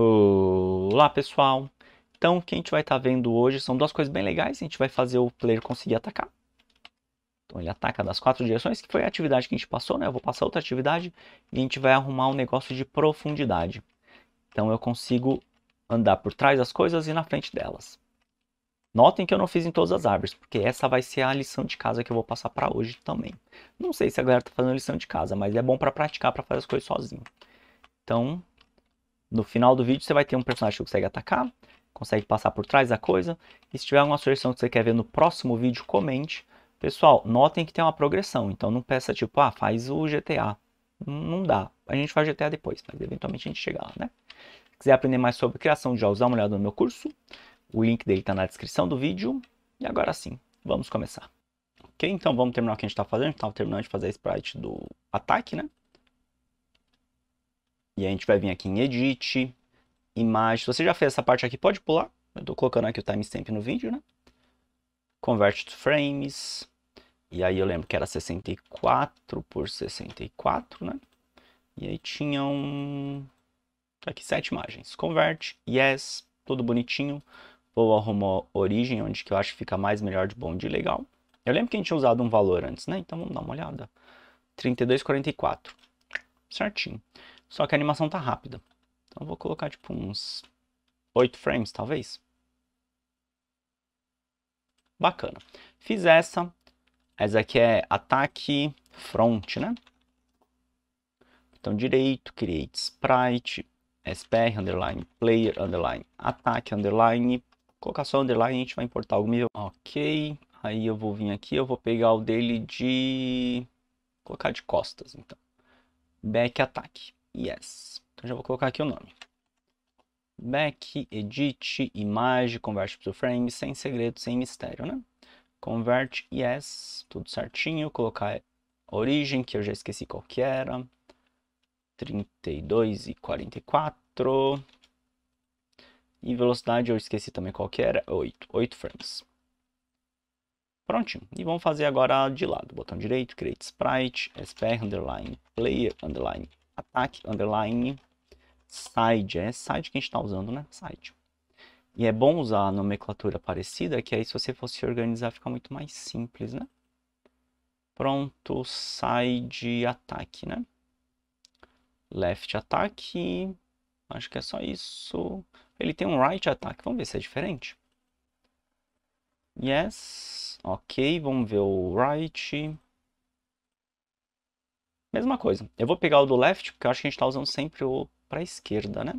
Olá pessoal! Então o que a gente vai estar tá vendo hoje são duas coisas bem legais. A gente vai fazer o player conseguir atacar. Então ele ataca das quatro direções, que foi a atividade que a gente passou, né? Eu vou passar outra atividade e a gente vai arrumar um negócio de profundidade. Então eu consigo andar por trás das coisas e na frente delas. Notem que eu não fiz em todas as árvores, porque essa vai ser a lição de casa que eu vou passar para hoje também. Não sei se a galera está fazendo lição de casa, mas é bom para praticar, para fazer as coisas sozinho. Então, no final do vídeo você vai ter um personagem que consegue atacar, consegue passar por trás da coisa. E se tiver alguma sugestão que você quer ver no próximo vídeo, comente. Pessoal, notem que tem uma progressão, então não peça tipo, ah, faz o GTA. Não dá. A gente faz GTA depois, mas eventualmente a gente chega lá, né? Se quiser aprender mais sobre criação de jogos, dá uma olhada no meu curso. O link dele está na descrição do vídeo. E agora sim, vamos começar. Ok, então vamos terminar o que a gente está fazendo. A gente estava terminando de fazer a sprite do ataque, né? E a gente vai vir aqui em Edit, Imagem. Se você já fez essa parte aqui, pode pular. Eu estou colocando aqui o timestamp no vídeo, né? Convert to Frames. E aí eu lembro que era 64 por 64, né? E aí tinham um... aqui sete imagens. Convert, yes, tudo bonitinho. Vou arrumar origem, onde que eu acho que fica mais melhor de bom de legal. Eu lembro que a gente tinha usado um valor antes, né? Então vamos dar uma olhada. 32,44. Certinho. Só que a animação tá rápida. Então vou colocar tipo uns 8 frames, talvez. Bacana. Fiz essa. Essa aqui é ataque front, né? Então direito, create sprite, SPR, underline, player, underline, ataque, underline. Colocar só underline, a gente vai importar algum nível. Ok. Aí eu vou vir aqui, eu vou pegar o dele de... Vou colocar de costas, então. Back ataque. Yes. Então já vou colocar aqui o nome. Back, edit, imagem, converte para o frame, sem segredo, sem mistério, né? Convert, yes, tudo certinho. Colocar origem, que eu já esqueci qual que era. 32 e 44. E velocidade eu esqueci também qual que era, 8, 8 frames. Prontinho. E vamos fazer agora de lado. Botão direito, create sprite, spr underline player underline ataque, underline, side. É side que a gente está usando, né? Side. E é bom usar a nomenclatura parecida, que aí se você fosse organizar fica muito mais simples, né? Pronto, side ataque, né? Left ataque. Acho que é só isso. Ele tem um right ataque. Vamos ver se é diferente. Yes. Ok, vamos ver o right. Mesma coisa. Eu vou pegar o do left, porque eu acho que a gente está usando sempre o para esquerda, né?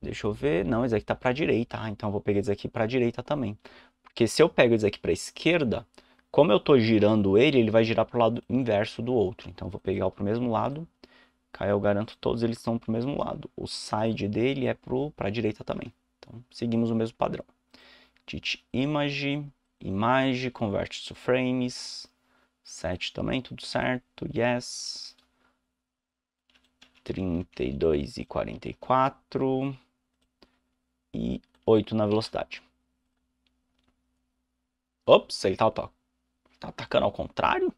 Deixa eu ver. Não, esse aqui tá para direita. Ah, então eu vou pegar esse aqui para direita também. Porque se eu pego esse aqui para esquerda, como eu estou girando ele, ele vai girar para o lado inverso do outro. Então eu vou pegar o o mesmo lado. Cá eu garanto todos eles estão para o mesmo lado. O side dele é para a direita também. Então seguimos o mesmo padrão. image, image, convert to frames, 7 também, tudo certo. Yes. 32 e 44. E 8 na velocidade. Ops, ele tá, tá, tá atacando ao contrário?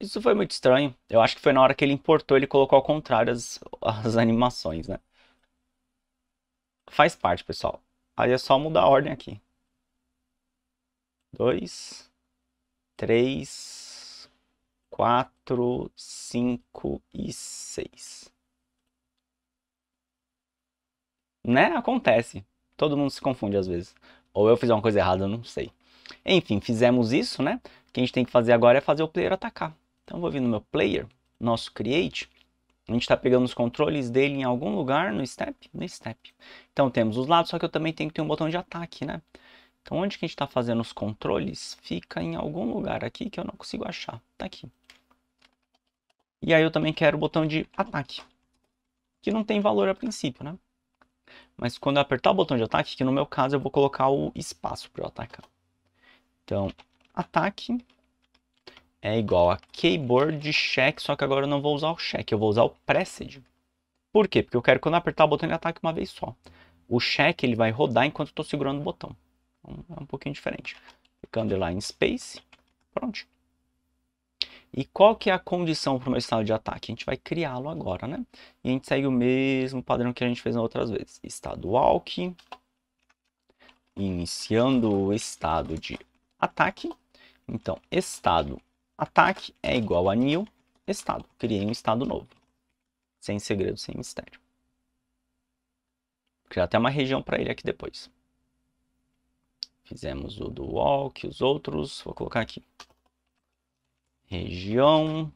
Isso foi muito estranho. Eu acho que foi na hora que ele importou, ele colocou ao contrário as, as animações, né? Faz parte, pessoal. Aí é só mudar a ordem aqui. 2, 3, 4, 5 e 6. Né? Acontece. Todo mundo se confunde às vezes. Ou eu fiz uma coisa errada, eu não sei. Enfim, fizemos isso, né? O que a gente tem que fazer agora é fazer o player atacar. Então eu vou vir no meu player, nosso create, a gente está pegando os controles dele em algum lugar no step? No step. Então temos os lados, só que eu também tenho que ter um botão de ataque, né? Então onde que a gente está fazendo os controles? Fica em algum lugar aqui que eu não consigo achar. Tá aqui. E aí eu também quero o botão de ataque. Que não tem valor a princípio, né? Mas quando eu apertar o botão de ataque, que no meu caso eu vou colocar o espaço para eu atacar. Então, ataque é igual a keyboard check, só que agora eu não vou usar o check, eu vou usar o preset. Por quê? Porque eu quero que quando eu apertar o botão ele ataque uma vez só. O check ele vai rodar enquanto eu estou segurando o botão. Então, é um pouquinho diferente. Clicando lá em space, pronto. E qual que é a condição para o meu estado de ataque? A gente vai criá-lo agora, né? E a gente segue o mesmo padrão que a gente fez nas outras vezes. Estado walk, iniciando o estado de ataque. Então, estado Ataque é igual a new estado. Criei um estado novo. Sem segredo, sem mistério. Vou criar até uma região para ele aqui depois. Fizemos o do walk, os outros. Vou colocar aqui. Região,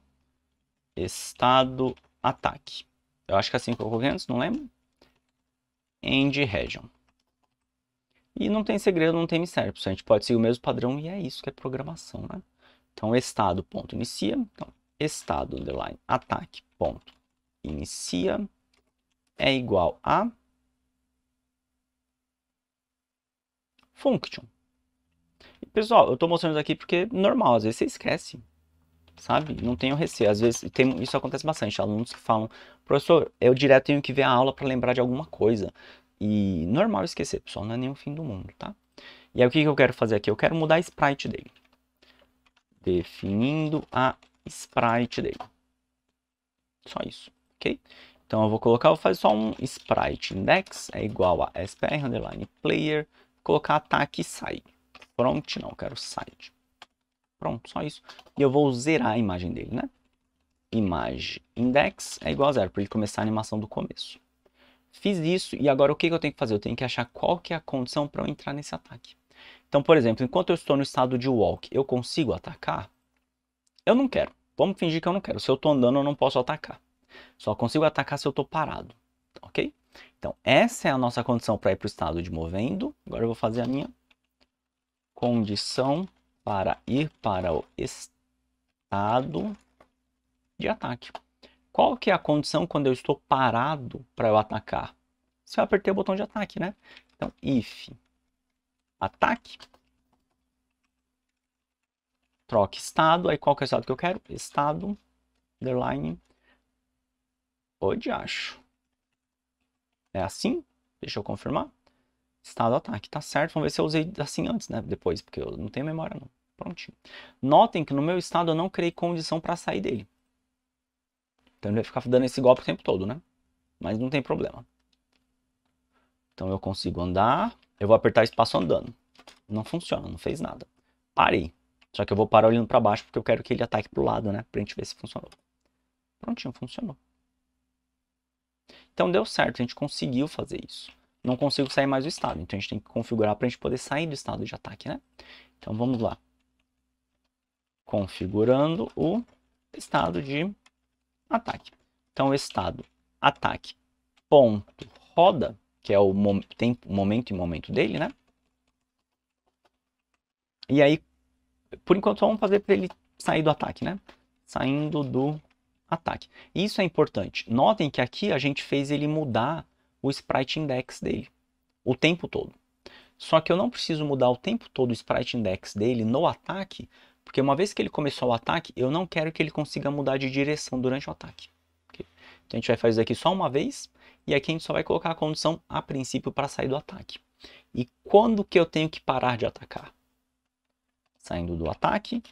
estado, ataque. Eu acho que é assim que eu coloquei antes, não lembro? End region. E não tem segredo, não tem mistério. A gente pode seguir o mesmo padrão e é isso que é programação, né? Então, estado ponto inicia, então, estado underline ataque ponto inicia é igual a function. pessoal, eu estou mostrando isso aqui porque é normal, às vezes você esquece, sabe? Não tenho receio. Às vezes tem, isso acontece bastante. Alunos que falam, professor, eu direto tenho que ver a aula para lembrar de alguma coisa. E normal esquecer, pessoal, não é nem o fim do mundo, tá? E aí o que, que eu quero fazer aqui? Eu quero mudar a sprite dele definindo a sprite dele. Só isso, ok? Então eu vou colocar, vou fazer só um sprite index, é igual a spr underline player, colocar ataque e sai. não, quero site. Pronto, só isso. E eu vou zerar a imagem dele, né? Imagem index é igual a zero, para ele começar a animação do começo. Fiz isso e agora o que, que eu tenho que fazer? Eu tenho que achar qual que é a condição para eu entrar nesse ataque. Então, por exemplo, enquanto eu estou no estado de walk, eu consigo atacar? Eu não quero. Vamos fingir que eu não quero. Se eu estou andando, eu não posso atacar. Só consigo atacar se eu estou parado, ok? Então, essa é a nossa condição para ir para o estado de movendo. Agora eu vou fazer a minha condição para ir para o estado de ataque. Qual que é a condição quando eu estou parado para eu atacar? Se eu apertei o botão de ataque, né? Então, if ataque. Troque estado. Aí qual que é o estado que eu quero? Estado, underline, Onde acho. É assim? Deixa eu confirmar. Estado ataque, tá certo. Vamos ver se eu usei assim antes, né? Depois, porque eu não tenho memória, não. Prontinho. Notem que no meu estado eu não criei condição para sair dele. Então ele vai ficar dando esse golpe o tempo todo, né? Mas não tem problema. Então eu consigo andar, eu vou apertar espaço andando. Não funciona, não fez nada. Parei. Só que eu vou parar olhando para baixo porque eu quero que ele ataque pro lado, né? Pra gente ver se funcionou. Prontinho, funcionou. Então deu certo, a gente conseguiu fazer isso. Não consigo sair mais do estado, então a gente tem que configurar para a gente poder sair do estado de ataque, né? Então vamos lá. Configurando o estado de ataque. Então estado ataque roda que é o mom tempo, momento e momento dele, né? E aí, por enquanto, só vamos fazer para ele sair do ataque, né? Saindo do ataque. Isso é importante. Notem que aqui a gente fez ele mudar o sprite index dele o tempo todo. Só que eu não preciso mudar o tempo todo o sprite index dele no ataque, porque uma vez que ele começou o ataque, eu não quero que ele consiga mudar de direção durante o ataque. Okay? Então a gente vai fazer aqui só uma vez, e aqui a gente só vai colocar a condição a princípio para sair do ataque. E quando que eu tenho que parar de atacar? Saindo do ataque,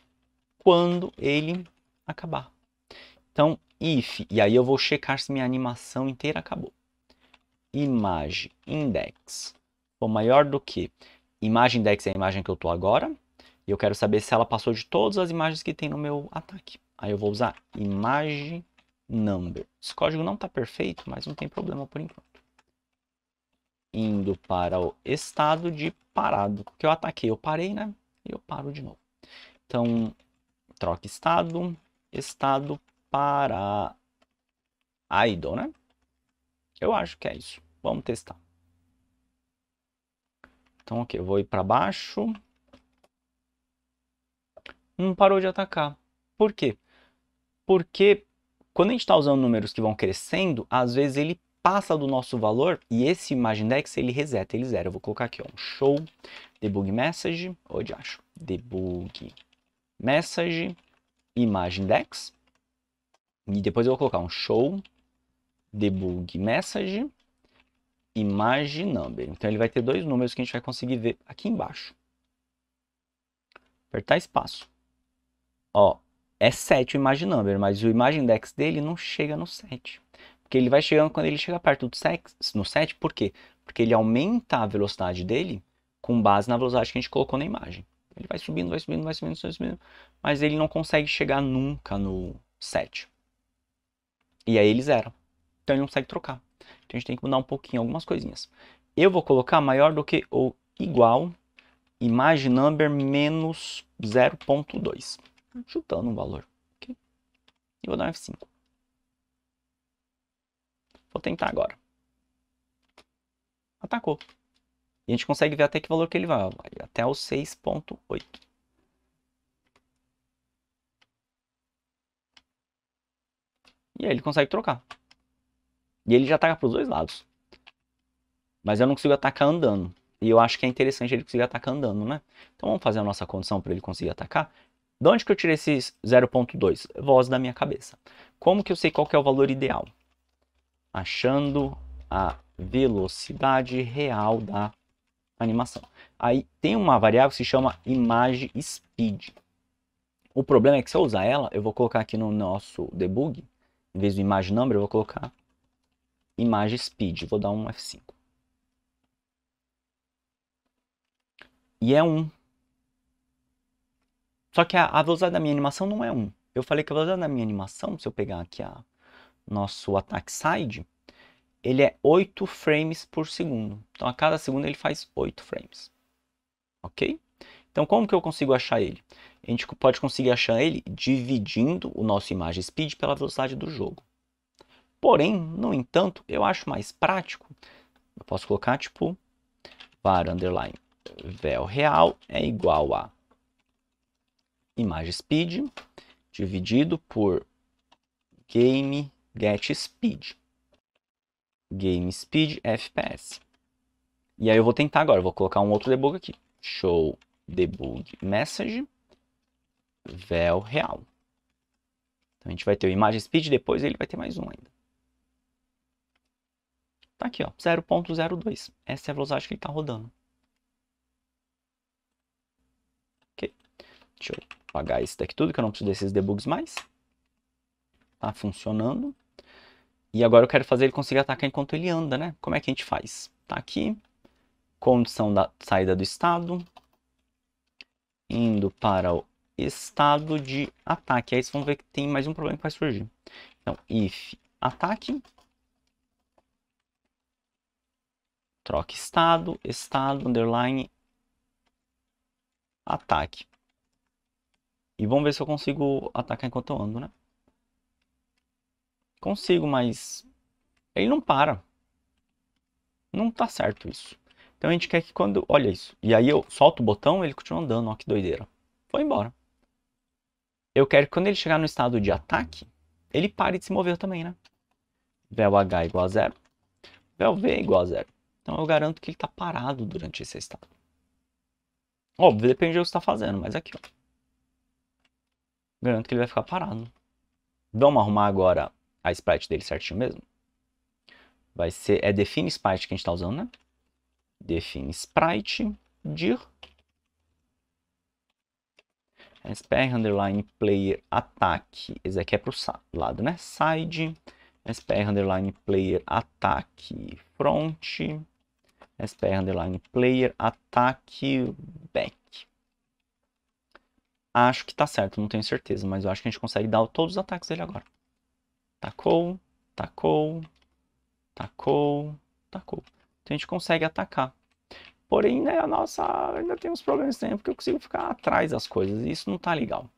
quando ele acabar. Então, if, e aí eu vou checar se minha animação inteira acabou. Image index for maior do que imagem index é a imagem que eu estou agora. E eu quero saber se ela passou de todas as imagens que tem no meu ataque. Aí eu vou usar imagem number. Esse código não está perfeito, mas não tem problema por enquanto. Indo para o estado de parado, porque eu ataquei, eu parei, né? E eu paro de novo. Então, troca estado, estado para idle, né? Eu acho que é isso. Vamos testar. Então, ok, eu vou ir para baixo. Não parou de atacar. Por quê? Porque quando a gente está usando números que vão crescendo, às vezes ele passa do nosso valor e esse Imagindex ele reseta, ele zera. Eu vou colocar aqui, ó, um show, debug message, onde acho? Debug message, Imagindex. E depois eu vou colocar um show, debug message, image number. Então ele vai ter dois números que a gente vai conseguir ver aqui embaixo. Apertar espaço. Ó, é 7 o Imagine Number, mas o Imagine Index dele não chega no 7. Porque ele vai chegando quando ele chega perto do 7, no 7, por quê? Porque ele aumenta a velocidade dele com base na velocidade que a gente colocou na imagem. Ele vai subindo, vai subindo, vai subindo, vai subindo, mas ele não consegue chegar nunca no 7. E aí ele zera. Então ele não consegue trocar. Então a gente tem que mudar um pouquinho algumas coisinhas. Eu vou colocar maior do que ou igual image number menos 0.2 chutando um valor. Okay? E vou dar um F5. Vou tentar agora. Atacou. E a gente consegue ver até que valor que ele vai. vai até o 6.8. E aí ele consegue trocar. E ele já ataca para os dois lados. Mas eu não consigo atacar andando. E eu acho que é interessante ele conseguir atacar andando, né? Então vamos fazer a nossa condição para ele conseguir atacar. De onde que eu tirei esses 0.2? Voz da minha cabeça. Como que eu sei qual que é o valor ideal? Achando a velocidade real da animação. Aí tem uma variável que se chama image speed. O problema é que se eu usar ela, eu vou colocar aqui no nosso debug, em vez do image number, eu vou colocar image speed. Vou dar um F5. E é um só que a, a velocidade da minha animação não é 1. Eu falei que a velocidade da minha animação, se eu pegar aqui a nosso attack side, ele é 8 frames por segundo. Então a cada segundo ele faz 8 frames. Ok? Então como que eu consigo achar ele? A gente pode conseguir achar ele dividindo o nosso imagem speed pela velocidade do jogo. Porém, no entanto, eu acho mais prático, eu posso colocar tipo var underline vel real é igual a imagem speed dividido por game get speed. Game speed FPS. E aí eu vou tentar agora, vou colocar um outro debug aqui. Show debug message vel real. Então a gente vai ter o imagem speed, depois ele vai ter mais um ainda. Tá aqui, ó, 0.02. Essa é a velocidade que ele está rodando. Ok, deixa eu apagar isso daqui tudo, que eu não preciso desses debugs mais. Tá funcionando. E agora eu quero fazer ele conseguir atacar enquanto ele anda, né? Como é que a gente faz? Tá aqui, condição da saída do estado, indo para o estado de ataque. Aí vocês vão ver que tem mais um problema que vai surgir. Então, if ataque, troca estado, estado, underline, ataque. E vamos ver se eu consigo atacar enquanto eu ando, né? Consigo, mas... Ele não para. Não tá certo isso. Então a gente quer que quando... Olha isso. E aí eu solto o botão ele continua andando. Ó, que doideira. Foi embora. Eu quero que quando ele chegar no estado de ataque, ele pare de se mover também, né? Vel H igual a zero. Vel V igual a zero. Então eu garanto que ele tá parado durante esse estado. Óbvio, depende do que você está fazendo, mas aqui, ó garanto que ele vai ficar parado. Vamos arrumar agora a sprite dele certinho mesmo? Vai ser, é define sprite que a gente está usando, né? Define sprite, dir, SPR underline player ataque. Esse aqui é pro lado, né? Side. SPR underline player ataque front. SPR underline player ataque back. Acho que tá certo, não tenho certeza, mas eu acho que a gente consegue dar todos os ataques dele agora. Tacou, tacou, tacou, tacou. Então a gente consegue atacar. Porém, né, a nossa ainda tem uns problemas também, porque eu consigo ficar atrás das coisas, e isso não tá legal.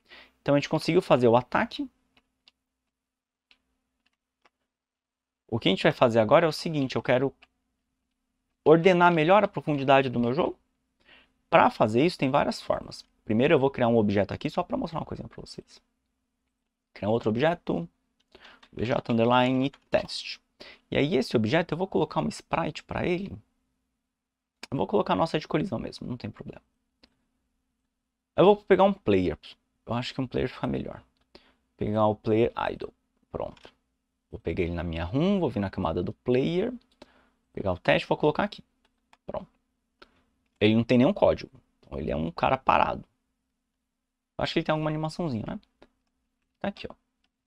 Então a gente conseguiu fazer o ataque. O que a gente vai fazer agora é o seguinte, eu quero ordenar melhor a profundidade do meu jogo. Para fazer isso tem várias formas. Primeiro eu vou criar um objeto aqui só para mostrar uma coisinha para vocês. Criar outro objeto, objeto underline test. E aí esse objeto eu vou colocar um sprite para ele. Eu vou colocar a nossa de colisão mesmo, não tem problema. Eu vou pegar um player. Eu acho que um player fica melhor. Vou pegar o player idle. Pronto. Vou pegar ele na minha room, vou vir na camada do player. Pegar o teste, vou colocar aqui. Pronto. Ele não tem nenhum código. Então ele é um cara parado. Acho que ele tem alguma animaçãozinha, né? Tá aqui, ó.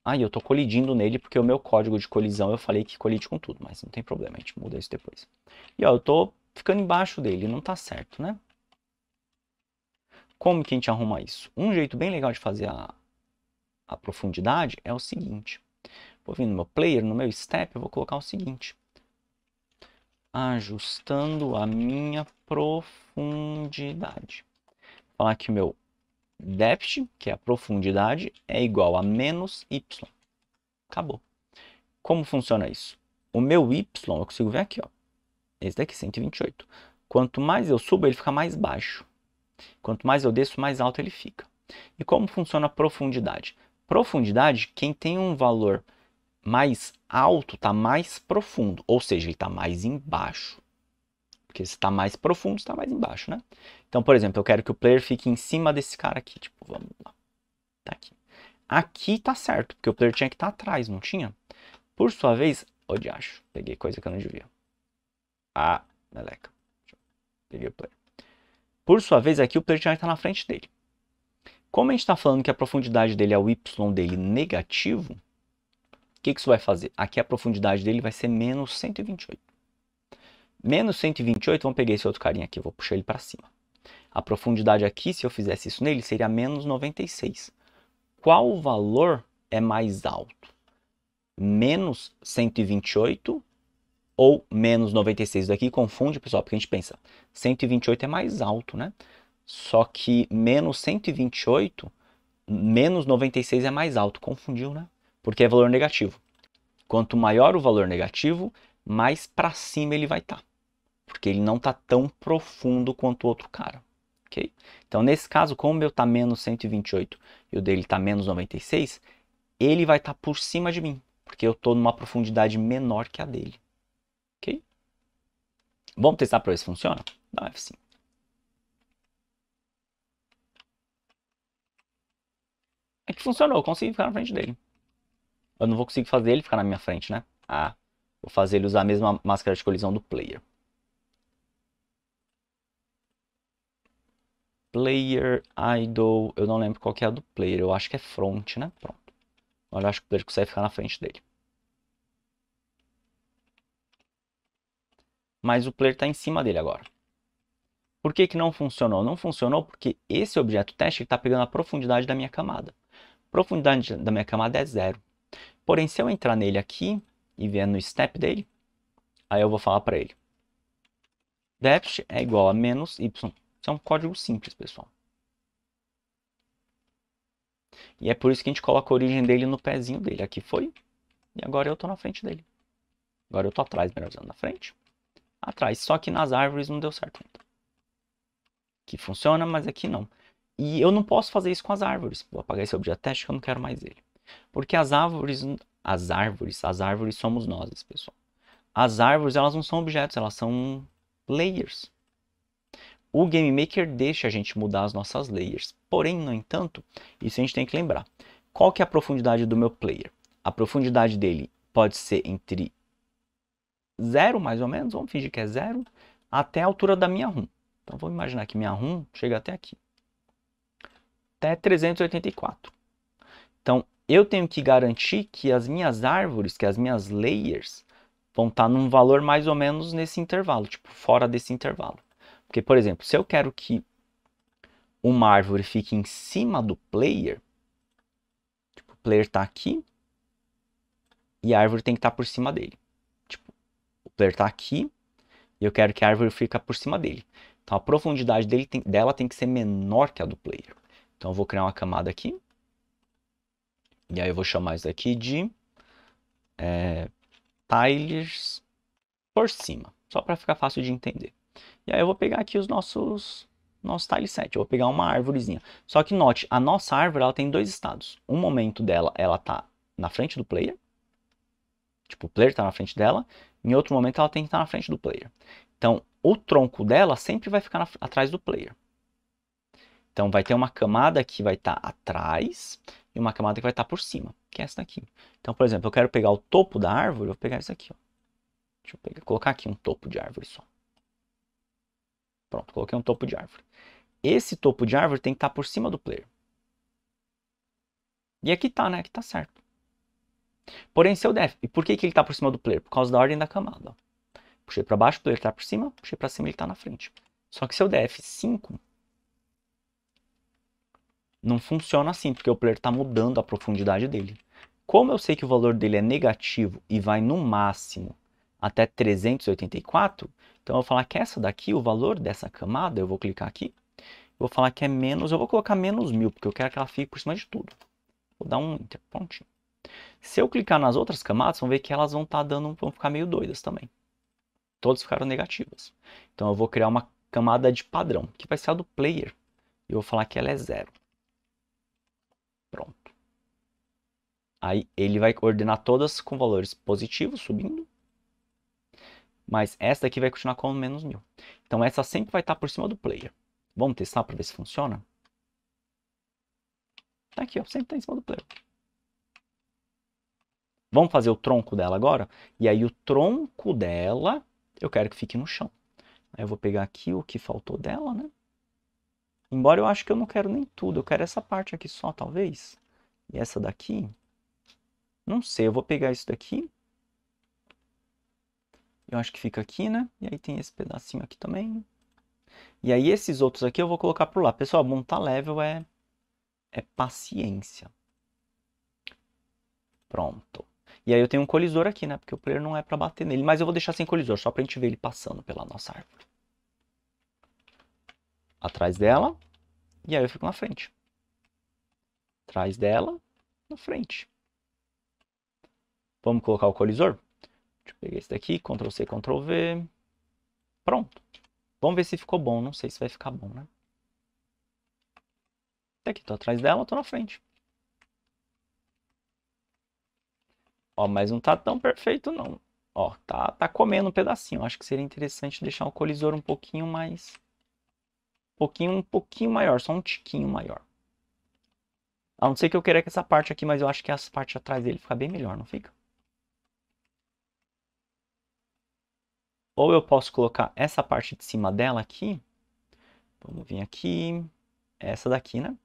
Aí eu tô colidindo nele porque o meu código de colisão eu falei que colide com tudo, mas não tem problema, a gente muda isso depois. E ó, eu tô ficando embaixo dele, não tá certo, né? Como que a gente arruma isso? Um jeito bem legal de fazer a, a profundidade é o seguinte. Vou vir no meu player, no meu step, eu vou colocar o seguinte. Ajustando a minha profundidade. Vou falar que o meu depth, que é a profundidade, é igual a menos y. Acabou. Como funciona isso? O meu y, eu consigo ver aqui, ó. Esse daqui, 128. Quanto mais eu subo, ele fica mais baixo. Quanto mais eu desço, mais alto ele fica. E como funciona a profundidade? Profundidade, quem tem um valor mais alto está mais profundo, ou seja, ele está mais embaixo. Porque se está mais profundo, está mais embaixo, né? Então, por exemplo, eu quero que o player fique em cima desse cara aqui. Tipo, vamos lá. Tá aqui. Aqui tá certo, porque o player tinha que estar tá atrás, não tinha? Por sua vez, ô oh, acho peguei coisa que eu não devia. Ah, meleca. Peguei o player. Por sua vez, aqui o player tinha que estar tá na frente dele. Como a gente está falando que a profundidade dele é o y dele negativo, o que, que isso vai fazer? Aqui a profundidade dele vai ser menos 128. Menos 128, vamos pegar esse outro carinha aqui, vou puxar ele para cima. A profundidade aqui, se eu fizesse isso nele, seria menos 96. Qual valor é mais alto? Menos 128 ou menos 96 daqui? Confunde, pessoal, porque a gente pensa, 128 é mais alto, né? Só que menos 128, menos 96 é mais alto. Confundiu, né? Porque é valor negativo. Quanto maior o valor negativo, mais para cima ele vai estar. Tá porque ele não está tão profundo quanto o outro cara. Okay? Então, nesse caso, como o meu está menos 128 e o dele está menos 96, ele vai estar tá por cima de mim, porque eu estou numa profundidade menor que a dele. Vamos testar para ver se funciona? Dá um F5. É que funcionou, eu consegui ficar na frente dele. Eu não vou conseguir fazer ele ficar na minha frente, né? Ah, vou fazer ele usar a mesma máscara de colisão do player. Player Idol. Eu não lembro qual que é a do player. Eu acho que é front, né? Pronto. Olha, eu acho que o player consegue ficar na frente dele. Mas o player está em cima dele agora. Por que, que não funcionou? Não funcionou porque esse objeto teste está pegando a profundidade da minha camada. Profundidade da minha camada é zero. Porém, se eu entrar nele aqui e ver no step dele, aí eu vou falar para ele. Depth é igual a menos y. Isso é um código simples, pessoal. E é por isso que a gente coloca a origem dele no pezinho dele. Aqui foi, e agora eu estou na frente dele. Agora eu estou atrás, melhor dizendo, na frente. Atrás, só que nas árvores não deu certo ainda. Aqui funciona, mas aqui não. E eu não posso fazer isso com as árvores. Vou apagar esse objeto teste que eu não quero mais ele. Porque as árvores, as árvores, as árvores somos nós, pessoal. As árvores, elas não são objetos, elas são layers o Game Maker deixa a gente mudar as nossas layers. Porém, no entanto, isso a gente tem que lembrar. Qual que é a profundidade do meu player? A profundidade dele pode ser entre 0, mais ou menos, vamos fingir que é 0, até a altura da minha ROM. Então, vou imaginar que minha ROM chega até aqui. Até 384. Então, eu tenho que garantir que as minhas árvores, que as minhas layers, vão estar num valor mais ou menos nesse intervalo, tipo, fora desse intervalo. Porque, por exemplo, se eu quero que uma árvore fique em cima do player, tipo, o player está aqui e a árvore tem que estar tá por cima dele. Tipo, o player está aqui e eu quero que a árvore fique por cima dele. Então a profundidade dele tem, dela tem que ser menor que a do player. Então eu vou criar uma camada aqui. E aí eu vou chamar isso aqui de é, eh, tiles por cima, só para ficar fácil de entender. E aí eu vou pegar aqui os nossos nosso tile set. Eu vou pegar uma árvorezinha. Só que note, a nossa árvore ela tem dois estados. Um momento dela, ela tá na frente do player. Tipo, o player tá na frente dela. Em outro momento ela tem que estar tá na frente do player. Então, o tronco dela sempre vai ficar na, atrás do player. Então, vai ter uma camada que vai estar tá atrás e uma camada que vai estar tá por cima, que é essa daqui. Então, por exemplo, eu quero pegar o topo da árvore, eu vou pegar isso aqui. Ó. Deixa eu pegar, colocar aqui um topo de árvore só. Pronto, coloquei um topo de árvore. Esse topo de árvore tem que estar tá por cima do player. E aqui tá, né? Aqui tá certo. Porém, se eu der... E por que, que ele tá por cima do player? Por causa da ordem da camada. Puxei para baixo, o player tá por cima. Puxei para cima, ele tá na frente. Só que se eu der F5, não funciona assim, porque o player está mudando a profundidade dele. Como eu sei que o valor dele é negativo e vai no máximo até 384, então eu vou falar que essa daqui, o valor dessa camada, eu vou clicar aqui, vou falar que é menos, eu vou colocar menos mil, porque eu quero que ela fique por cima de tudo. Vou dar um enter, prontinho. Se eu clicar nas outras camadas, vão ver que elas vão estar tá dando, vão ficar meio doidas também. Todas ficaram negativas. Então eu vou criar uma camada de padrão, que vai ser a do player. E eu vou falar que ela é zero. Pronto. Aí ele vai ordenar todas com valores positivos, subindo, mas essa daqui vai continuar com menos mil. Então essa sempre vai estar por cima do player. Vamos testar para ver se funciona? Tá aqui, ó, sempre está em cima do player. Vamos fazer o tronco dela agora? E aí o tronco dela, eu quero que fique no chão. Aí eu vou pegar aqui o que faltou dela, né? Embora eu acho que eu não quero nem tudo, eu quero essa parte aqui só, talvez. E essa daqui, não sei, eu vou pegar isso daqui eu acho que fica aqui, né? E aí tem esse pedacinho aqui também. E aí esses outros aqui eu vou colocar por lá. Pessoal, montar level é, é paciência. Pronto. E aí eu tenho um colisor aqui, né? Porque o player não é para bater nele. Mas eu vou deixar sem colisor, só pra gente ver ele passando pela nossa árvore. Atrás dela. E aí eu fico na frente. Atrás dela, na frente. Vamos colocar o colisor? Peguei esse daqui, Ctrl C, Ctrl V. Pronto. Vamos ver se ficou bom. Não sei se vai ficar bom, né? Até tá aqui, tô atrás dela, tô na frente. Ó, mas não tá tão perfeito, não. Ó, tá, tá comendo um pedacinho. Acho que seria interessante deixar o colisor um pouquinho mais... Um pouquinho, um pouquinho maior, só um tiquinho maior. A não ser que eu queira que essa parte aqui, mas eu acho que essa parte atrás dele fica bem melhor, não fica? Ou eu posso colocar essa parte de cima dela aqui. Vamos vir aqui. Essa daqui, né?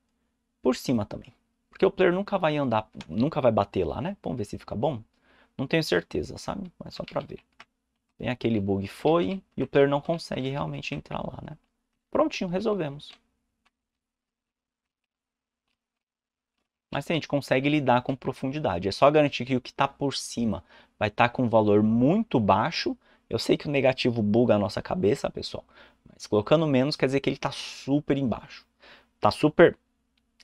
Por cima também. Porque o player nunca vai andar, nunca vai bater lá, né? Vamos ver se fica bom. Não tenho certeza, sabe? Mas só pra ver. Vem aquele bug foi e o player não consegue realmente entrar lá, né? Prontinho, resolvemos. Mas sim, a gente consegue lidar com profundidade. É só garantir que o que está por cima vai estar tá com um valor muito baixo eu sei que o negativo buga a nossa cabeça, pessoal, mas colocando menos quer dizer que ele está super embaixo. Está super.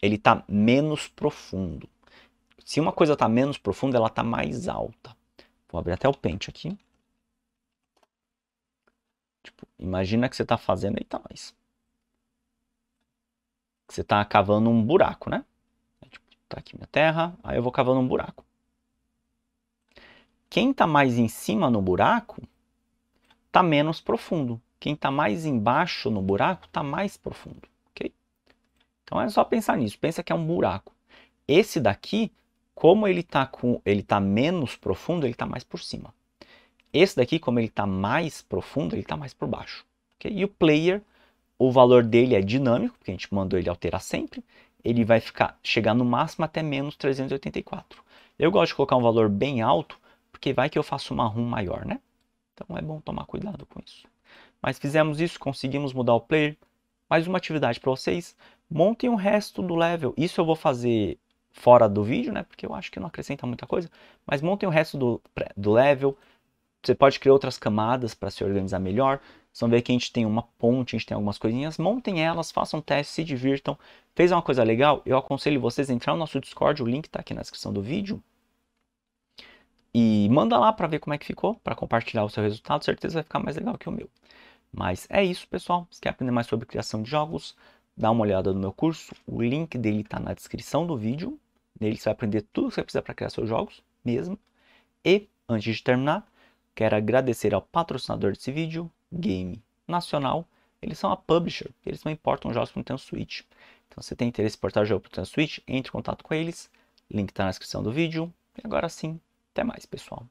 Ele está menos profundo. Se uma coisa está menos profunda, ela está mais alta. Vou abrir até o pente aqui. Tipo, imagina que você está fazendo. e está mais. Você está cavando um buraco, né? É tipo, tá aqui minha terra, aí eu vou cavando um buraco. Quem está mais em cima no buraco está menos profundo. Quem está mais embaixo no buraco está mais profundo. Okay? Então é só pensar nisso. Pensa que é um buraco. Esse daqui, como ele está tá menos profundo, ele está mais por cima. Esse daqui, como ele está mais profundo, ele está mais por baixo. Okay? E o player, o valor dele é dinâmico, porque a gente mandou ele alterar sempre. Ele vai ficar, chegar no máximo até menos 384. Eu gosto de colocar um valor bem alto, porque vai que eu faço uma ROM maior, né? Então é bom tomar cuidado com isso. Mas fizemos isso, conseguimos mudar o player. Mais uma atividade para vocês. Montem o resto do level. Isso eu vou fazer fora do vídeo, né? Porque eu acho que não acrescenta muita coisa. Mas montem o resto do, do level. Você pode criar outras camadas para se organizar melhor. Vocês vão ver que a gente tem uma ponte, a gente tem algumas coisinhas. Montem elas, façam testes, se divirtam. Fez uma coisa legal? Eu aconselho vocês a entrar no nosso Discord, o link está aqui na descrição do vídeo. E manda lá para ver como é que ficou, para compartilhar o seu resultado, certeza vai ficar mais legal que o meu. Mas é isso, pessoal. Se quer aprender mais sobre criação de jogos, dá uma olhada no meu curso. O link dele está na descrição do vídeo. Nele você vai aprender tudo que você precisa para criar seus jogos, mesmo. E, antes de terminar, quero agradecer ao patrocinador desse vídeo, Game Nacional. Eles são a publisher, eles não importam jogos para Nintendo Switch. Então, se você tem interesse em portar jogo para Nintendo Switch, entre em contato com eles. Link está na descrição do vídeo. E agora sim, até mais, pessoal.